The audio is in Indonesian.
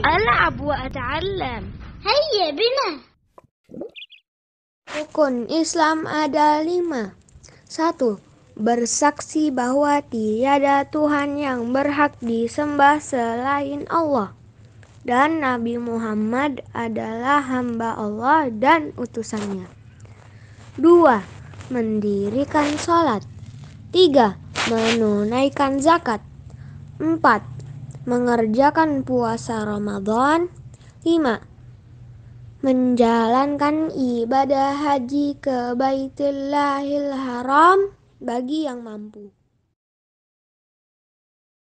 ألعب وأتعلم هيا بنا Rukun Islam ada lima. Satu, bersaksi bahwa tiada Tuhan yang berhak disembah selain Allah. Dan Nabi Muhammad adalah hamba Allah dan utusannya. Dua, mendirikan sholat. Tiga, menunaikan zakat. Empat, Mengerjakan puasa Ramadan 5. Menjalankan ibadah haji ke Baitullahil Haram bagi yang mampu.